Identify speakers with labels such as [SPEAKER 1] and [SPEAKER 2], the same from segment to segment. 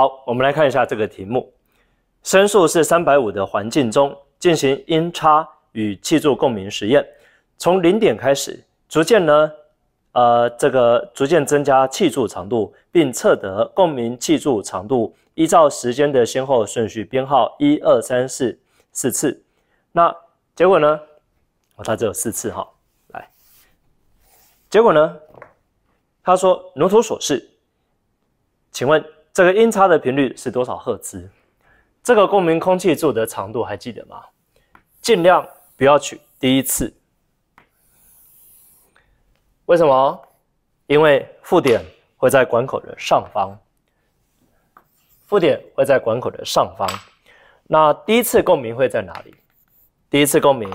[SPEAKER 1] 好，我们来看一下这个题目。声速是三百五的环境中进行音叉与气柱共鸣实验，从零点开始，逐渐呢，呃，这个逐渐增加气柱长度，并测得共鸣气柱长度。依照时间的先后顺序编号一二三四四次。那结果呢？哦，它只有四次哈。来，结果呢？他说，如图所示，请问。这个音差的频率是多少赫兹？这个共鸣空气柱的长度还记得吗？尽量不要取第一次，为什么？因为负点会在管口的上方，负点会在管口的上方。那第一次共鸣会在哪里？第一次共鸣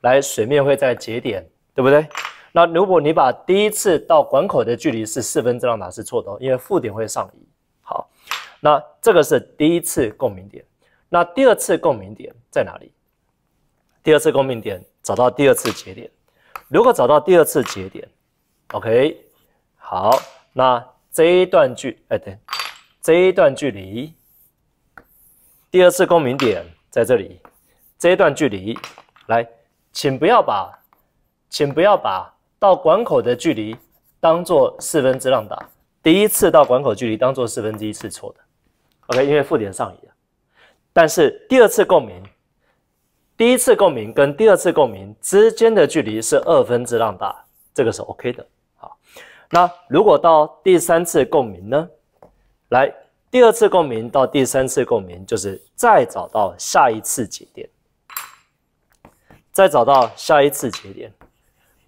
[SPEAKER 1] 来水面会在节点，对不对？那如果你把第一次到管口的距离是四分之两，那是错的，因为负点会上移。那这个是第一次共鸣点，那第二次共鸣点在哪里？第二次共鸣点找到第二次节点，如果找到第二次节点？OK，好，那这一段距，哎，对，这一段距离，第二次共鸣点在这里，这一段距离，来，请不要把，请不要把到管口的距离当做四分之浪打，第一次到管口距离当做四分之一是错的。OK，因为负点上移了，但是第二次共鸣、第一次共鸣跟第二次共鸣之间的距离是二分之浪大，这个是 OK 的。好，那如果到第三次共鸣呢？来，第二次共鸣到第三次共鸣就是再找到下一次节点，再找到下一次节点。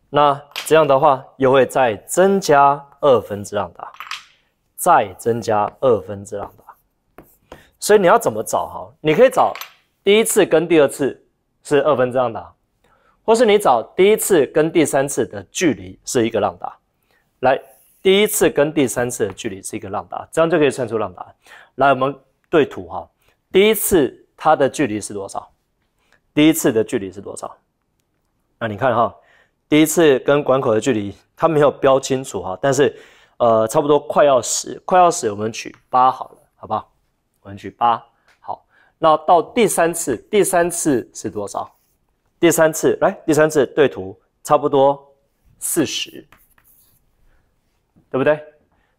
[SPEAKER 1] 那这样的话又会再增加二分之浪大，再增加二分之浪大。所以你要怎么找哈？你可以找第一次跟第二次是二分之样达，或是你找第一次跟第三次的距离是一个浪打，来，第一次跟第三次的距离是一个浪打，这样就可以算出浪打。来，我们对图哈，第一次它的距离是多少？第一次的距离是多少？那你看哈，第一次跟管口的距离它没有标清楚哈，但是呃，差不多快要十，快要十，我们取八好了，好不好？我们举八，好，那到第三次，第三次是多少？第三次来，第三次对图，差不多四十，对不对？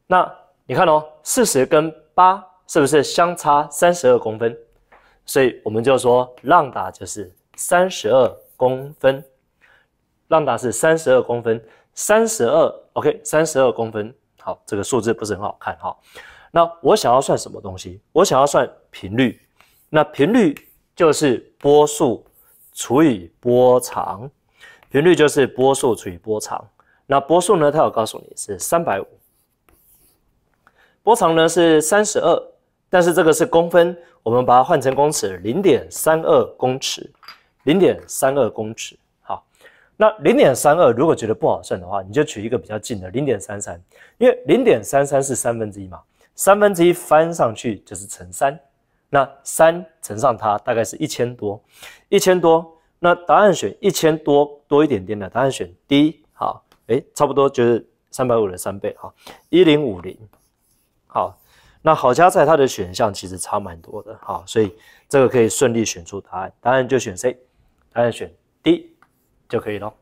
[SPEAKER 1] 那你看哦，四十跟八是不是相差三十二公分？所以我们就说浪打就是三十二公分，浪打是三十二公分，三十二，OK，三十二公分，好，这个数字不是很好看哈。那我想要算什么东西？我想要算频率。那频率就是波速除以波长。频率就是波速除以波长。那波速呢？它有告诉你是三百五。波长呢是三十二，但是这个是公分，我们把它换成公尺，零点三二公尺。零点三二公尺。好，那零点三二如果觉得不好算的话，你就取一个比较近的零点三三，因为零点三三是三分之一嘛。三分之一翻上去就是乘三，那三乘上它大概是一千多，一千多，那答案选一千多多一点点的，答案选 D，好，哎，差不多就是三百五的三倍，哈，一零五零，好，那好加在它的选项其实差蛮多的，好，所以这个可以顺利选出答案，答案就选 C，答案选 D 就可以了。